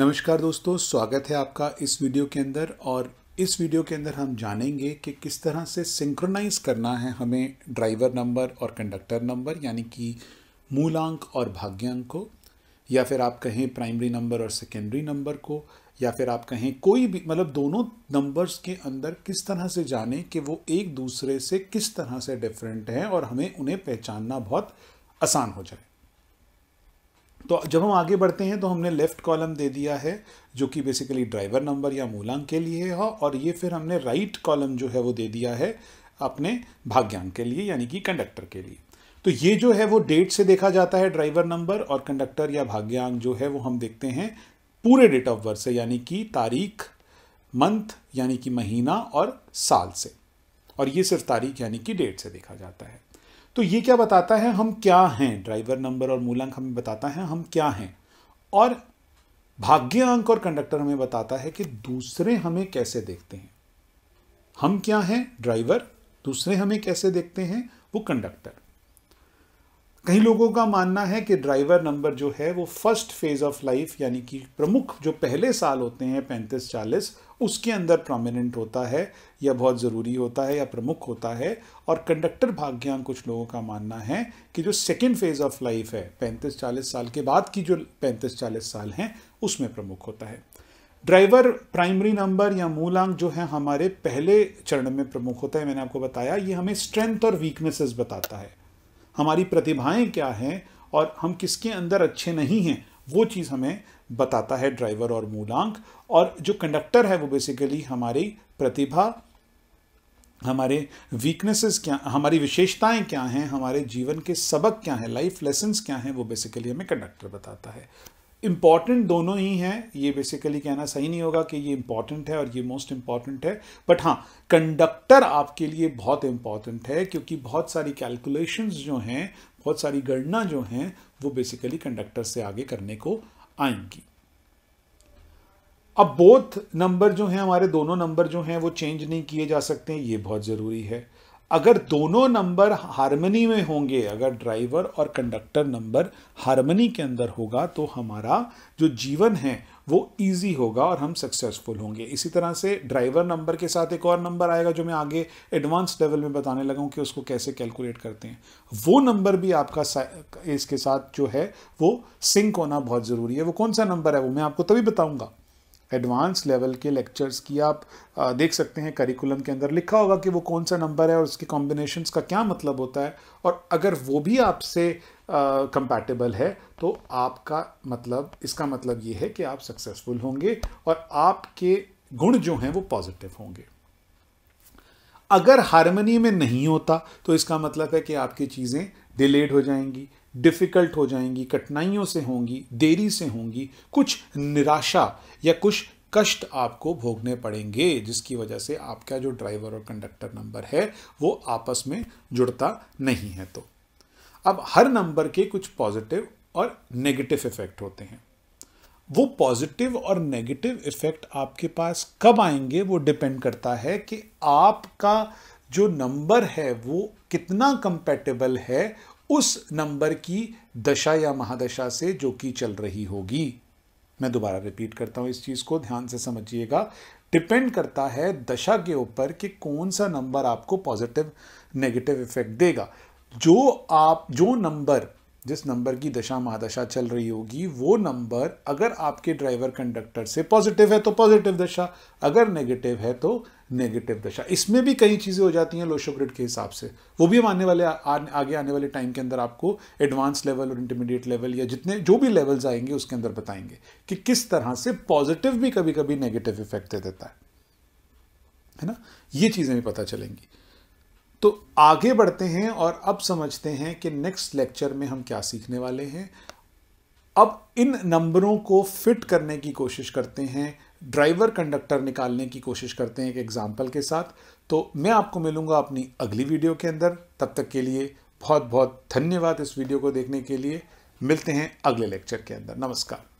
नमस्कार दोस्तों स्वागत है आपका इस वीडियो के अंदर और इस वीडियो के अंदर हम जानेंगे कि किस तरह से सिंक्रोनाइज करना है हमें ड्राइवर नंबर और कंडक्टर नंबर यानी कि मूलांक और भाग्यांक को या फिर आप कहें प्राइमरी नंबर और सेकेंडरी नंबर को या फिर आप कहें कोई भी मतलब दोनों नंबर्स के अंदर किस तरह से जाने कि वो एक दूसरे से किस तरह से डिफरेंट हैं और हमें उन्हें पहचानना बहुत आसान हो जाए तो जब हम आगे बढ़ते हैं तो हमने लेफ़्ट कॉलम दे दिया है जो कि बेसिकली ड्राइवर नंबर या मूलांक के लिए है और ये फिर हमने राइट right कॉलम जो है वो दे दिया है अपने भाग्यांक के लिए यानी कि कंडक्टर के लिए तो ये जो है वो डेट से देखा जाता है ड्राइवर नंबर और कंडक्टर या भाग्यांक जो है वो हम देखते हैं पूरे डेट ऑफ बर्थ से यानी कि तारीख मंथ यानी कि महीना और साल से और ये सिर्फ तारीख यानी कि डेट से देखा जाता है तो ये क्या बताता है हम क्या हैं ड्राइवर नंबर और मूलांक हमें बताता है हम क्या हैं और भाग्य अंक और कंडक्टर हमें बताता है कि दूसरे हमें कैसे देखते हैं हम क्या हैं ड्राइवर दूसरे हमें कैसे देखते हैं वो कंडक्टर कई लोगों का मानना है कि ड्राइवर नंबर जो है वो फर्स्ट फेज ऑफ लाइफ यानी कि प्रमुख जो पहले साल होते हैं पैंतीस चालीस उसके अंदर प्रोमिनेंट होता है या बहुत ज़रूरी होता है या प्रमुख होता है और कंडक्टर भाग्यांक कुछ लोगों का मानना है कि जो सेकेंड फेज़ ऑफ लाइफ है पैंतीस चालीस साल के बाद की जो पैंतीस चालीस साल हैं उसमें प्रमुख होता है ड्राइवर प्राइमरी नंबर या मूलांक जो है हमारे पहले चरण में प्रमुख होता है मैंने आपको बताया ये हमें स्ट्रेंथ और वीकनेसेस बताता है हमारी प्रतिभाएं क्या हैं और हम किसके अंदर अच्छे नहीं हैं वो चीज़ हमें बताता है ड्राइवर और मूलांक और जो कंडक्टर है वो बेसिकली हमारी प्रतिभा हमारे वीकनेसेस क्या हमारी विशेषताएं क्या हैं हमारे जीवन के सबक क्या हैं लाइफ लेसन क्या हैं वो बेसिकली हमें कंडक्टर बताता है इम्पॉर्टेंट दोनों ही हैं ये बेसिकली कहना सही नहीं होगा कि ये इम्पॉर्टेंट है और ये मोस्ट इम्पॉर्टेंट है बट हाँ कंडक्टर आपके लिए बहुत इम्पॉर्टेंट है क्योंकि बहुत सारी कैलकुलेशंस जो हैं बहुत सारी गणना जो हैं वो बेसिकली कंडक्टर से आगे करने को आएंगी अब बोथ नंबर जो हैं हमारे दोनों नंबर जो हैं वो चेंज नहीं किए जा सकते ये बहुत ज़रूरी है अगर दोनों नंबर हारमनी में होंगे अगर ड्राइवर और कंडक्टर नंबर हारमनी के अंदर होगा तो हमारा जो जीवन है वो इजी होगा और हम सक्सेसफुल होंगे इसी तरह से ड्राइवर नंबर के साथ एक और नंबर आएगा जो मैं आगे एडवांस लेवल में बताने लगा हूँ कि उसको कैसे कैलकुलेट करते हैं वो नंबर भी आपका इसके साथ जो है वो सिंक होना बहुत ज़रूरी है वो कौन सा नंबर है वो मैं आपको तभी बताऊँगा एडवांस लेवल के लेक्चर्स की आप देख सकते हैं करिकुलम के अंदर लिखा होगा कि वो कौन सा नंबर है और उसके कॉम्बिनेशन का क्या मतलब होता है और अगर वो भी आपसे कंपैटिबल है तो आपका मतलब इसका मतलब ये है कि आप सक्सेसफुल होंगे और आपके गुण जो हैं वो पॉजिटिव होंगे अगर हारमनी में नहीं होता तो इसका मतलब है कि आपकी चीज़ें डिलेड हो जाएंगी डिफ़िकल्ट हो जाएंगी कठिनाइयों से होंगी देरी से होंगी कुछ निराशा या कुछ कष्ट आपको भोगने पड़ेंगे जिसकी वजह से आपका जो ड्राइवर और कंडक्टर नंबर है वो आपस में जुड़ता नहीं है तो अब हर नंबर के कुछ पॉजिटिव और नेगेटिव इफेक्ट होते हैं वो पॉजिटिव और नेगेटिव इफेक्ट आपके पास कब आएंगे वो डिपेंड करता है कि आपका जो नंबर है वो कितना कंपेटेबल है उस नंबर की दशा या महादशा से जो कि चल रही होगी मैं दोबारा रिपीट करता हूँ इस चीज़ को ध्यान से समझिएगा डिपेंड करता है दशा के ऊपर कि कौन सा नंबर आपको पॉजिटिव नेगेटिव इफेक्ट देगा जो आप जो नंबर जिस नंबर की दशा महादशा चल रही होगी वो नंबर अगर आपके ड्राइवर कंडक्टर से पॉजिटिव है तो पॉजिटिव दशा अगर नेगेटिव है तो नेगेटिव दशा इसमें भी कई चीज़ें हो जाती हैं लोशो ग्रिड के हिसाब से वो भी हम आने वाले आ, आ, आगे आने वाले टाइम के अंदर आपको एडवांस लेवल और इंटरमीडिएट लेवल या जितने जो भी लेवल्स आएंगे उसके अंदर बताएंगे कि किस तरह से पॉजिटिव भी कभी कभी नेगेटिव इफेक्ट दे देता है है ना ये चीज़ें भी पता चलेंगी तो आगे बढ़ते हैं और अब समझते हैं कि नेक्स्ट लेक्चर में हम क्या सीखने वाले हैं अब इन नंबरों को फिट करने की कोशिश करते हैं ड्राइवर कंडक्टर निकालने की कोशिश करते हैं एक एग्जाम्पल के साथ तो मैं आपको मिलूंगा अपनी अगली वीडियो के अंदर तब तक के लिए बहुत बहुत धन्यवाद इस वीडियो को देखने के लिए मिलते हैं अगले लेक्चर के अंदर नमस्कार